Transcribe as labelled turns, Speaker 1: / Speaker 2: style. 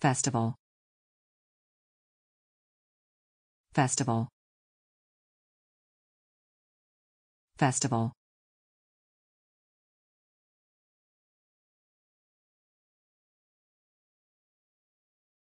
Speaker 1: Festival. Festival. Festival.